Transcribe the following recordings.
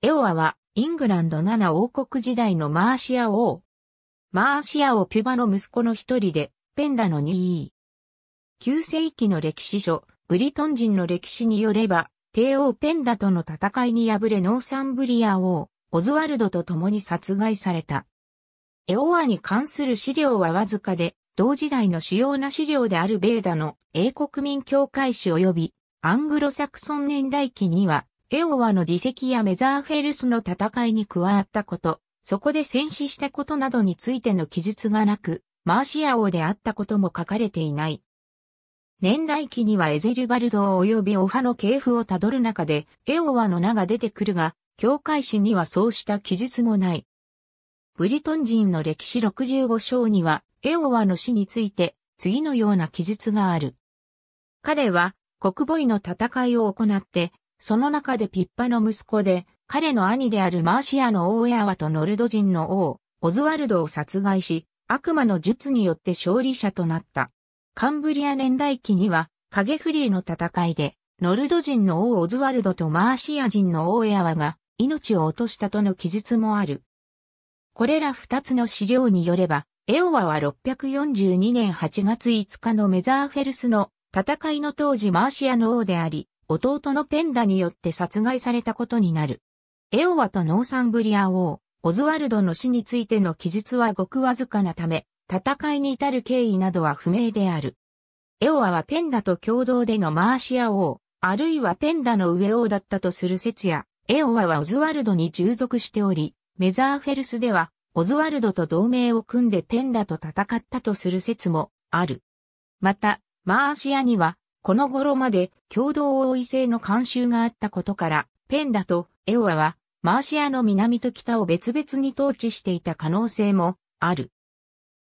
エオアは、イングランド7王国時代のマーシア王。マーシア王ピュバの息子の一人で、ペンダの2位。9世紀の歴史書、ブリトン人の歴史によれば、帝王ペンダとの戦いに敗れノーサンブリア王、オズワルドと共に殺害された。エオアに関する資料はわずかで、同時代の主要な資料であるベーダの英国民教会史及び、アングロサクソン年代記には、エオワの自責やメザーフェルスの戦いに加わったこと、そこで戦死したことなどについての記述がなく、マーシア王であったことも書かれていない。年代記にはエゼルバルド及びオファの系譜をたどる中で、エオワの名が出てくるが、教会史にはそうした記述もない。ブリトン人の歴史65章には、エオワの死について、次のような記述がある。彼は、国母位の戦いを行って、その中でピッパの息子で、彼の兄であるマーシアの王エアワとノルド人の王、オズワルドを殺害し、悪魔の術によって勝利者となった。カンブリア年代記には、影フリーの戦いで、ノルド人の王オズワルドとマーシア人の王エアワが命を落としたとの記述もある。これら二つの資料によれば、エオワは642年8月5日のメザーフェルスの戦いの当時マーシアの王であり、弟のペンダによって殺害されたことになる。エオワとノーサンブリア王、オズワルドの死についての記述はごくわずかなため、戦いに至る経緯などは不明である。エオワはペンダと共同でのマーシア王、あるいはペンダの上王だったとする説や、エオワはオズワルドに従属しており、メザーフェルスでは、オズワルドと同盟を組んでペンダと戦ったとする説もある。また、マーシアには、この頃まで共同王位制の慣習があったことから、ペンダとエオアはマーシアの南と北を別々に統治していた可能性もある。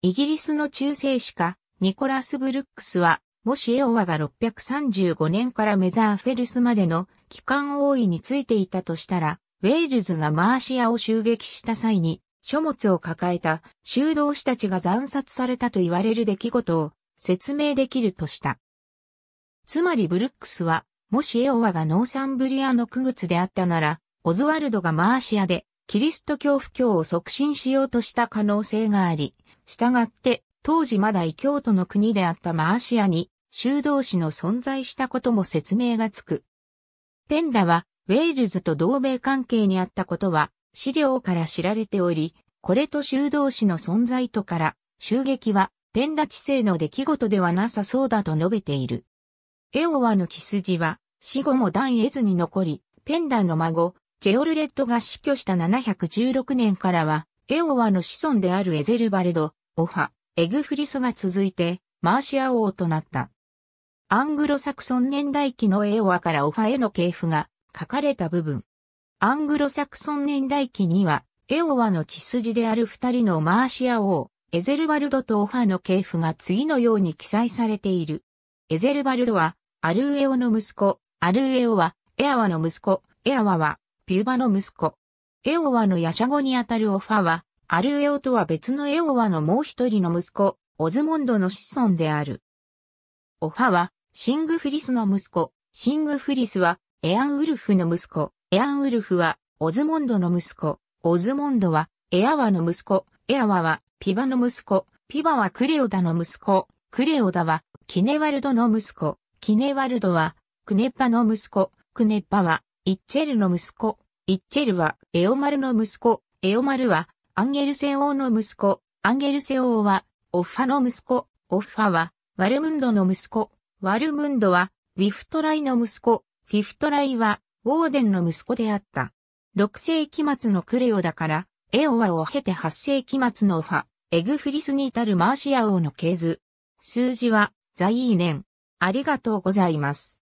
イギリスの中世史家、ニコラス・ブルックスは、もしエオアが635年からメザーフェルスまでの帰還王位についていたとしたら、ウェールズがマーシアを襲撃した際に、書物を抱えた修道士たちが惨殺されたと言われる出来事を説明できるとした。つまりブルックスは、もしエオワがノーサンブリアの区靴であったなら、オズワルドがマーシアで、キリスト教布教を促進しようとした可能性があり、したがって、当時まだ異教徒の国であったマーシアに、修道士の存在したことも説明がつく。ペンダは、ウェールズと同盟関係にあったことは、資料から知られており、これと修道士の存在とから、襲撃は、ペンダ知性の出来事ではなさそうだと述べている。エオワの血筋は、死後も断図に残り、ペンダの孫、ジェオルレットが死去した716年からは、エオワの子孫であるエゼルバルド、オファ、エグフリスが続いて、マーシア王となった。アングロサクソン年代記のエオワからオファへの系譜が書かれた部分。アングロサクソン年代記には、エオワの血筋である二人のマーシア王、エゼルバルドとオファの系譜が次のように記載されている。エゼルバルドは、アルウエオの息子、アルウエオは、エアワの息子、エアワは、ピューバの息子。エオワのヤシャゴにあたるオファは、アルエオとは別のエオワのもう一人の息子、オズモンドの子孫である。オファは、シングフリスの息子、シングフリスは、エアンウルフの息子、エアンウルフは、オズモンドの息子、オズモンドは、エアワの息子、エアワは、ピバの息子、ピバはクレオダの息子、クレオダは、キネワルドの息子、キネワルドは、クネッパの息子、クネッパは、イッチェルの息子、イッチェルは、エオマルの息子、エオマルは、アンゲルセ王の息子、アンゲルセ王は、オッファの息子、オッファは、ワルムンドの息子、ワルムンドは、ウィフトライの息子、フィフトライは、ウォーデンの息子であった。6世紀末のクレオだから、エオワを経て8世紀末のオファ、エグフリスに至るマーシア王の系図。数字は、在位年、ありがとうございます。